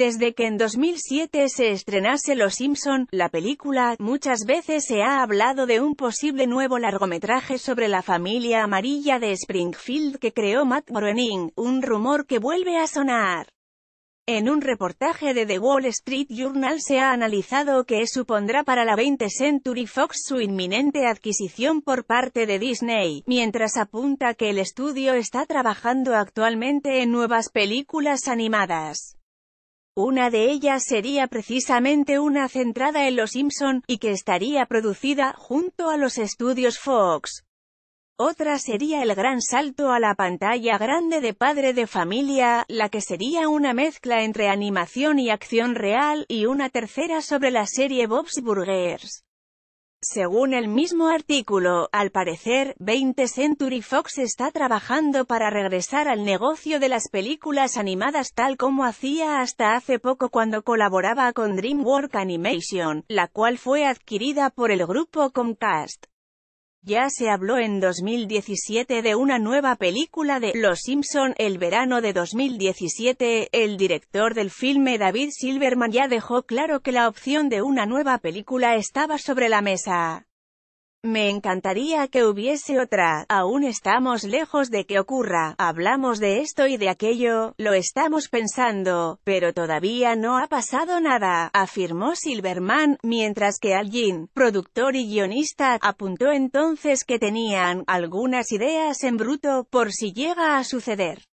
Desde que en 2007 se estrenase Los Simpson, la película, muchas veces se ha hablado de un posible nuevo largometraje sobre la familia amarilla de Springfield que creó Matt Groening, un rumor que vuelve a sonar. En un reportaje de The Wall Street Journal se ha analizado que supondrá para la 20 Century Fox su inminente adquisición por parte de Disney, mientras apunta que el estudio está trabajando actualmente en nuevas películas animadas. Una de ellas sería precisamente una centrada en Los Simpson, y que estaría producida junto a los estudios Fox. Otra sería el gran salto a la pantalla grande de Padre de Familia, la que sería una mezcla entre animación y acción real, y una tercera sobre la serie Bob's Burgers. Según el mismo artículo, al parecer, 20 Century Fox está trabajando para regresar al negocio de las películas animadas tal como hacía hasta hace poco cuando colaboraba con DreamWorks Animation, la cual fue adquirida por el grupo Comcast. Ya se habló en 2017 de una nueva película de Los Simpson. El verano de 2017, el director del filme David Silverman ya dejó claro que la opción de una nueva película estaba sobre la mesa. Me encantaría que hubiese otra, aún estamos lejos de que ocurra, hablamos de esto y de aquello, lo estamos pensando, pero todavía no ha pasado nada, afirmó Silverman, mientras que Algin, productor y guionista, apuntó entonces que tenían algunas ideas en bruto, por si llega a suceder.